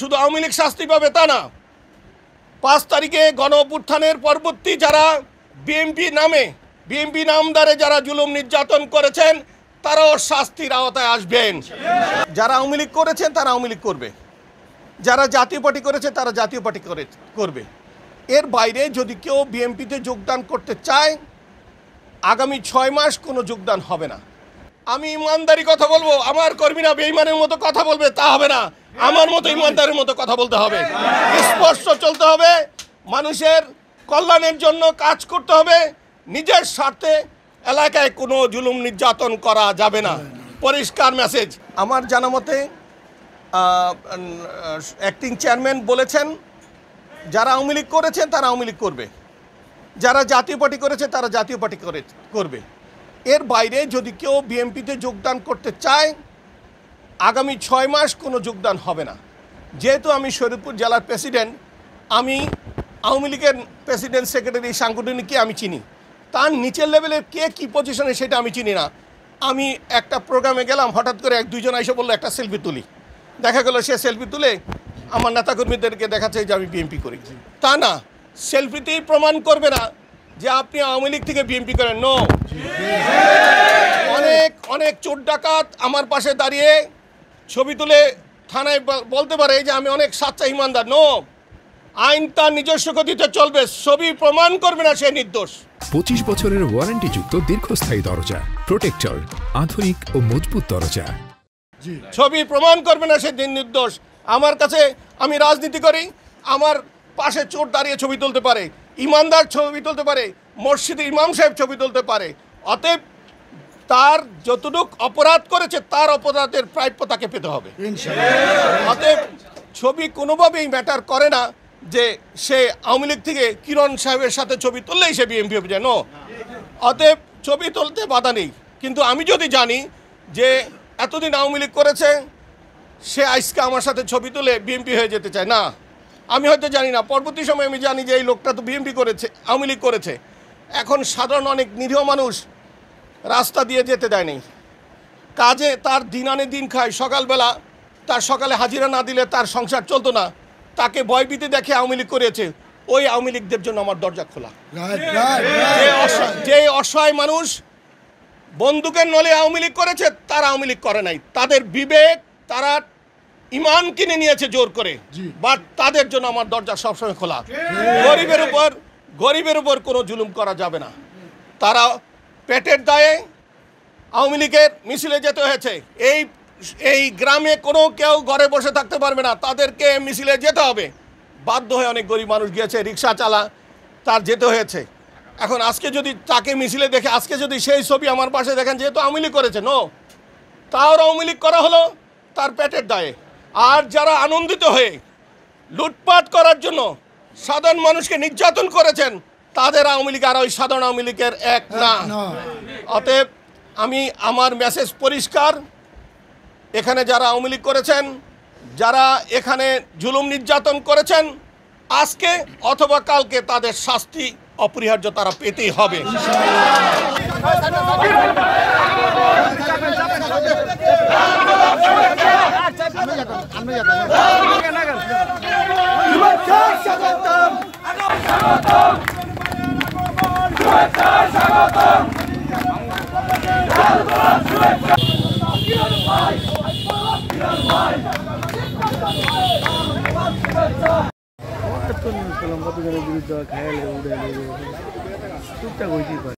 শুধু আওয়ামী লীগ শাস্তি পাবে তা না পাঁচ তারিখে গণ অভ্যুত্থানের পরবর্তী যারা বিএমপি নামে বিএমপি নামদারে যারা জুলুম নির্যাতন করেছেন তারাও শাস্তির আওতায় আসবেন যারা আওয়ামী লীগ করেছেন তারা আওয়ামী লীগ করবে যারা জাতীয় পার্টি করেছে তারা জাতীয় পার্টি করে করবে এর বাইরে যদি কেউ বিএমপিতে যোগদান করতে চায় আগামী ছয় মাস কোনো যোগদান হবে না আমি ইমানদারি কথা বলবো আমার কর্মীরা বেইমানের মতো কথা বলবে তা হবে না আমার মতো ইমানদারের মতো কথা বলতে হবে স্পর্শ চলতে হবে মানুষের কল্যাণের জন্য কাজ করতে হবে নিজের স্বার্থে এলাকায় কোনো জুলুম নির্যাতন করা যাবে না পরিষ্কার মেসেজ আমার জানা মতে অ্যাক্টিং চেয়ারম্যান বলেছেন যারা আওয়ামী লীগ করেছেন তারা আওয়ামী লীগ করবে যারা জাতীয় পার্টি করেছে তারা জাতীয় পার্টি করে করবে এর বাইরে যদি কেউ বিএমপিতে যোগদান করতে চায় আগামী ছয় মাস কোনো যোগদান হবে না যেহেতু আমি শরীরপুর জেলার প্রেসিডেন্ট আমি আওয়ামী লীগের প্রেসিডেন্ট সেক্রেটারি সাংগঠনিককে আমি চিনি তার নিচের লেভেলের কে কী পজিশনে সেটা আমি চিনি না আমি একটা প্রোগ্রামে গেলাম হঠাৎ করে এক দুইজন এসে বললো একটা সেলফি তুলি দেখা গেলো সে সেলফি তুলে আমার নেতাকর্মীদেরকে দেখাচ্ছে যে আমি বিএমপি করি তা না সেলফিতেই প্রমাণ করবে না যে আপনি আওয়ামী লীগ থেকে বিএনপি করেন নো অনেক অনেক চোর ডাকাত আমার পাশে দাঁড়িয়ে ছবি তুলে থানায় বলতে পারে যে আমি অনেক সাচ্চা ইমানদার নো আইন তার নিজস্ব গতিতে চলবে ছবি প্রমাণ করবে না সে নির্দোষ পঁচিশ বছরের ওয়ারেন্টি যুক্ত দীর্ঘস্থায়ী দরজা প্রোটেক্টর আধুনিক ও মজবুত দরজা ছবি প্রমাণ করবে না সে নির্দোষ আমার কাছে আমি রাজনীতি করি আমার পাশে চোর দাঁড়িয়ে ছবি তুলতে পারে ইমানদার ছবি তুলতে পারে মসজিদে ইমাম সাহেব ছবি তুলতে পারে অতএব তার যতটুক অপরাধ করেছে তার অপরাধের প্রাপ্য তাকে পেতে হবে অতএব ছবি কোনোভাবেই ম্যাটার করে না যে সে আওয়ামী লীগ থেকে কিরণ সাহেবের সাথে ছবি তুললেই সে বিএমপি হবে যেন অতএব ছবি তুলতে বাধা নেই কিন্তু আমি যদি জানি যে এতদিন আওয়ামী লীগ করেছে সে আজকে আমার সাথে ছবি তুলে বিএমপি হয়ে যেতে চায় না আমি হয়তো জানি না পরবর্তী সময় আমি জানি যে এই লোকটা তো বিএনপি করেছে আওয়ামী লীগ করেছে এখন সাধারণ অনেক নিরীহ মানুষ রাস্তা দিয়ে যেতে দেয়নি কাজে তার দিন আনে দিন খায় সকালবেলা তার সকালে হাজিরা না দিলে তার সংসার চলতো না তাকে ভয়ভীতি দেখে আওয়ামী লীগ করেছে ওই আওয়ামী লীগদের জন্য আমার দরজা খোলা যে অসহায় মানুষ বন্দুকের নলে আওয়ামী লীগ করেছে তারা আওয়ামী লীগ করে নাই তাদের বিবেক তারা ইমান কিনে নিয়েছে জোর করে বাট তাদের জন্য আমার দরজা সবসময় খোলা গরিবের উপর গরিবের উপর কোনো জুলুম করা যাবে না তারা পেটের দায়ে আওয়ামী লীগের মিছিলে যেতে হয়েছে এই এই গ্রামে কোনো কেউ ঘরে বসে থাকতে পারবে না তাদেরকে মিছিলে যেতে হবে বাধ্য হয়ে অনেক গরিব মানুষ গিয়েছে রিক্সা চালা তার যেতে হয়েছে এখন আজকে যদি তাকে মিছিলে দেখে আজকে যদি সেই ছবি আমার পাশে দেখেন যেহেতু আওয়ামী লীগ করেছে নো তাও আওয়ামী লীগ করা হলো তার পেটের দায়ে আর যারা আনন্দিত হয়ে লুটপাট করার জন্য সাধারণ মানুষকে নির্যাতন করেছেন তাদের আওয়ামী লীগ আর ওই সাধারণ আওয়ামী লীগের এক না অতএব আমি আমার মেসেজ পরিষ্কার এখানে যারা আওয়ামী লীগ করেছেন যারা এখানে জুলুম নির্যাতন করেছেন আজকে অথবা কালকে তাদের শাস্তি অপরিহার্য তারা পেতেই হবে পঁচাত্তর নিউজ করলাম কত জনের বিরুদ্ধে খায়ালে উড়ে টুকটাক হয়েছি